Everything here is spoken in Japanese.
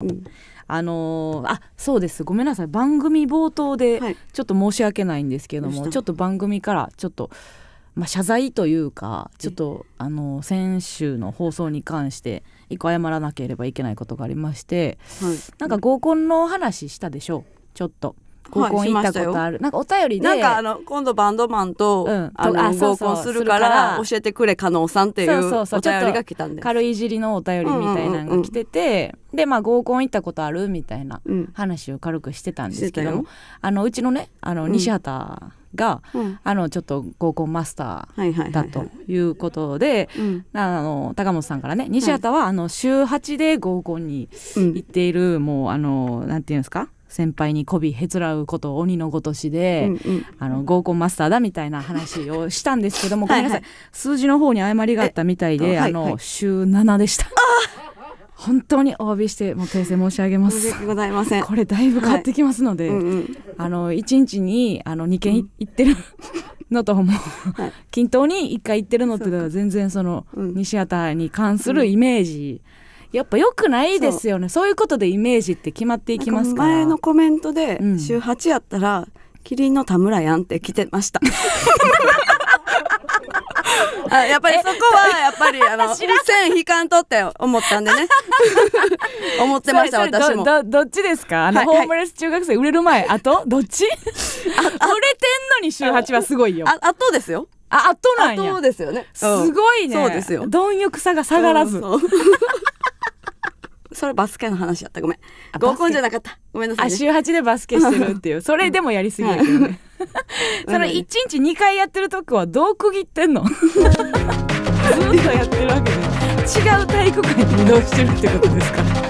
うん、あのー、あそうですごめんなさい番組冒頭でちょっと申し訳ないんですけども、はい、ちょっと番組からちょっと、まあ、謝罪というかちょっと、あのー、先週の放送に関して一個謝らなければいけないことがありまして、はい、なんか合コンの話したでしょうちょっと。合コン行ったことある、はい、なんかお便りでなんかあの今度バンドマンと、うん、あ合コンするから教えてくれ加納さんっていうお便りが来たんで軽いじりのお便りみたいなのが来てて、うんうんうん、でまあ合コン行ったことあるみたいな話を軽くしてたんですけども、うん、あのうちのねあの西畑、が、うん、あのちょっと合コンマスターだということで、あの高本さんからね西畑は、あの週8で合コンに行っている、もうあのなんていうんですか先輩に媚びへつらうこと鬼のごとしで、うんうん、あの合コンマスターだみたいな話をしたんですけどもはい、ごめんなさい数字の方に誤りがあったみたいで、あの、はいはい、週7でした。本当にお詫びしてもう訂正申し上げます。ございません。これだいぶ変わってきますので、はいうんうん、あの一日にあの二件行ってるのとも、はい、均等に一回行ってるのとでは全然その西畑に関するイメージ。うんやっぱ良くないですよねそういうことでイメージって決まっていきますから前のコメントで、週8やったらキリンの田村やんって来てました あやっぱりそこはやっぱりあの線引かんとって思ったんでね 思ってました私もどどっちですかあの、はい、ホームレス中学生売れる前あとどっち売れてんのに週8はすごいよああとですよああとなんやですよね、すごいねそうですよ貪欲さが下がらず、うんそれバスケの話やったごめん合コンじゃなかったごめんなさい、ね、あ週8でバスケしてるっていうそれでもやりすぎやけどね その1日2回やってるとこはどう区切ってんの ずっとやってるわけで違う体育館に移動してるってことですから